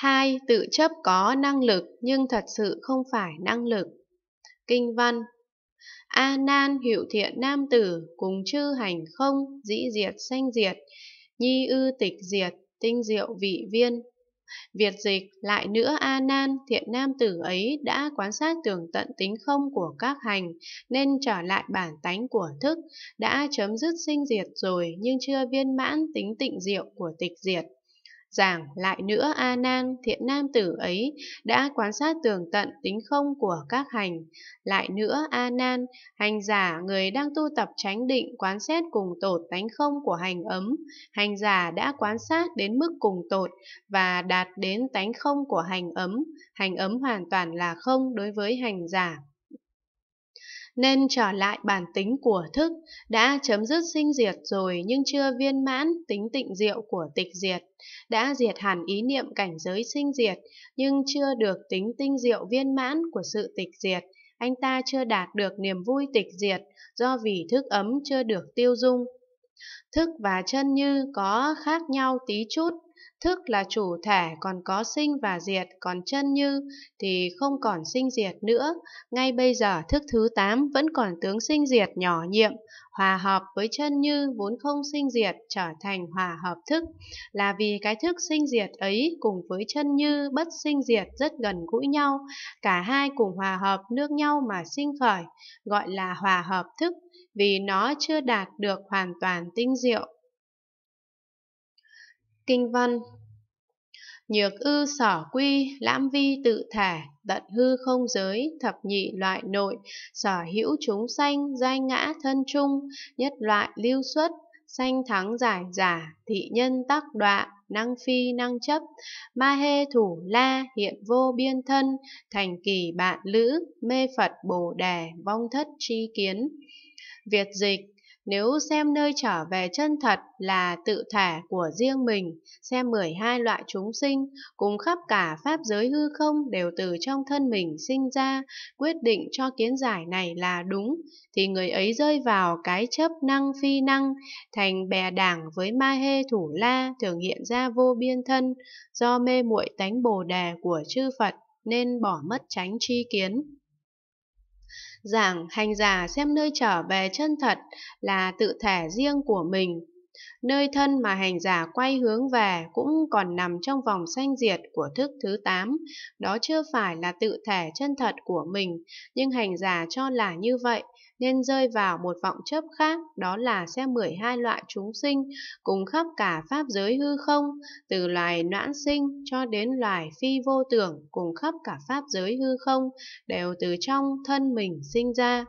2. Tự chấp có năng lực nhưng thật sự không phải năng lực. Kinh văn A nan hiệu thiện nam tử, cùng chư hành không, dĩ diệt sanh diệt, nhi ư tịch diệt, tinh diệu vị viên. Việt dịch lại nữa A nan thiện nam tử ấy đã quan sát tường tận tính không của các hành nên trở lại bản tánh của thức, đã chấm dứt sinh diệt rồi nhưng chưa viên mãn tính tịnh diệu của tịch diệt. Giảng lại nữa A Nan thiện nam tử ấy đã quan sát tường tận tính không của các hành. Lại nữa A Nan, hành giả người đang tu tập tránh định quán xét cùng tột tánh không của hành ấm. Hành giả đã quan sát đến mức cùng tột và đạt đến tánh không của hành ấm. Hành ấm hoàn toàn là không đối với hành giả nên trở lại bản tính của thức, đã chấm dứt sinh diệt rồi nhưng chưa viên mãn tính tịnh diệu của tịch diệt, đã diệt hẳn ý niệm cảnh giới sinh diệt nhưng chưa được tính tinh diệu viên mãn của sự tịch diệt, anh ta chưa đạt được niềm vui tịch diệt do vì thức ấm chưa được tiêu dung. Thức và chân như có khác nhau tí chút thức là chủ thể còn có sinh và diệt, còn chân như thì không còn sinh diệt nữa. Ngay bây giờ thức thứ 8 vẫn còn tướng sinh diệt nhỏ nhiệm, hòa hợp với chân như vốn không sinh diệt trở thành hòa hợp thức, là vì cái thức sinh diệt ấy cùng với chân như bất sinh diệt rất gần gũi nhau, cả hai cùng hòa hợp nước nhau mà sinh khởi, gọi là hòa hợp thức vì nó chưa đạt được hoàn toàn tinh diệu Kinh văn Nhược ư sở quy, lãm vi tự thể tận hư không giới, thập nhị loại nội, sở hữu chúng sanh, giai ngã thân trung, nhất loại lưu xuất, sanh thắng giải giả, thị nhân tắc đọa, năng phi năng chấp, ma hê thủ la, hiện vô biên thân, thành kỳ bạn lữ, mê Phật bồ đề, vong thất tri kiến. Việt dịch nếu xem nơi trở về chân thật là tự thể của riêng mình, xem 12 loại chúng sinh cùng khắp cả pháp giới hư không đều từ trong thân mình sinh ra, quyết định cho kiến giải này là đúng, thì người ấy rơi vào cái chấp năng phi năng, thành bè đảng với ma hê thủ la thường hiện ra vô biên thân, do mê muội tánh bồ đề của chư Phật nên bỏ mất tránh tri kiến giảng hành giả xem nơi trở về chân thật là tự thể riêng của mình nơi thân mà hành giả quay hướng về cũng còn nằm trong vòng sanh diệt của thức thứ 8, đó chưa phải là tự thể chân thật của mình, nhưng hành giả cho là như vậy, nên rơi vào một vọng chấp khác, đó là xem 12 loại chúng sinh cùng khắp cả pháp giới hư không, từ loài noãn sinh cho đến loài phi vô tưởng cùng khắp cả pháp giới hư không, đều từ trong thân mình sinh ra.